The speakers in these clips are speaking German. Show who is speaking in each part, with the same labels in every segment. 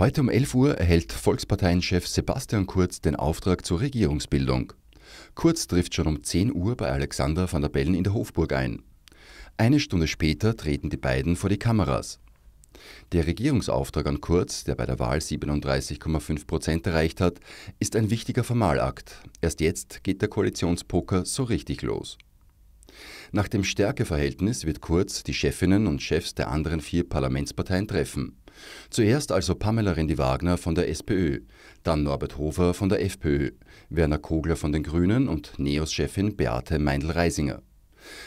Speaker 1: Heute um 11 Uhr erhält Volksparteienchef Sebastian Kurz den Auftrag zur Regierungsbildung. Kurz trifft schon um 10 Uhr bei Alexander van der Bellen in der Hofburg ein. Eine Stunde später treten die beiden vor die Kameras. Der Regierungsauftrag an Kurz, der bei der Wahl 37,5 Prozent erreicht hat, ist ein wichtiger Formalakt. Erst jetzt geht der Koalitionspoker so richtig los. Nach dem Stärkeverhältnis wird Kurz die Chefinnen und Chefs der anderen vier Parlamentsparteien treffen. Zuerst also Pamela Rendi-Wagner von der SPÖ, dann Norbert Hofer von der FPÖ, Werner Kogler von den Grünen und NEOS-Chefin Beate Meindl-Reisinger.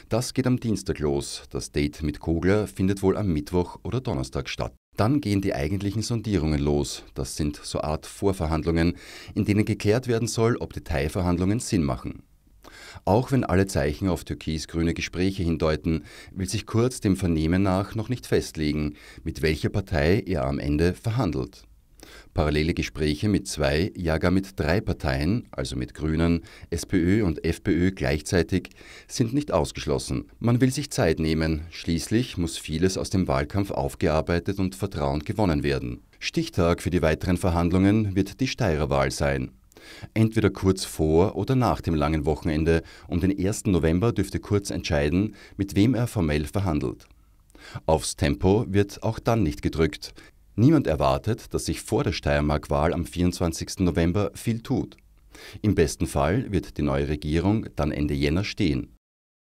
Speaker 1: Das geht am Dienstag los. Das Date mit Kogler findet wohl am Mittwoch oder Donnerstag statt. Dann gehen die eigentlichen Sondierungen los. Das sind so Art Vorverhandlungen, in denen geklärt werden soll, ob Detailverhandlungen Sinn machen. Auch wenn alle Zeichen auf türkis-grüne Gespräche hindeuten, will sich Kurz dem Vernehmen nach noch nicht festlegen, mit welcher Partei er am Ende verhandelt. Parallele Gespräche mit zwei, ja gar mit drei Parteien, also mit Grünen, SPÖ und FPÖ gleichzeitig, sind nicht ausgeschlossen. Man will sich Zeit nehmen. Schließlich muss vieles aus dem Wahlkampf aufgearbeitet und Vertrauen gewonnen werden. Stichtag für die weiteren Verhandlungen wird die Steirerwahl sein. Entweder kurz vor oder nach dem langen Wochenende um den 1. November dürfte Kurz entscheiden, mit wem er formell verhandelt. Aufs Tempo wird auch dann nicht gedrückt. Niemand erwartet, dass sich vor der Steiermark-Wahl am 24. November viel tut. Im besten Fall wird die neue Regierung dann Ende Jänner stehen.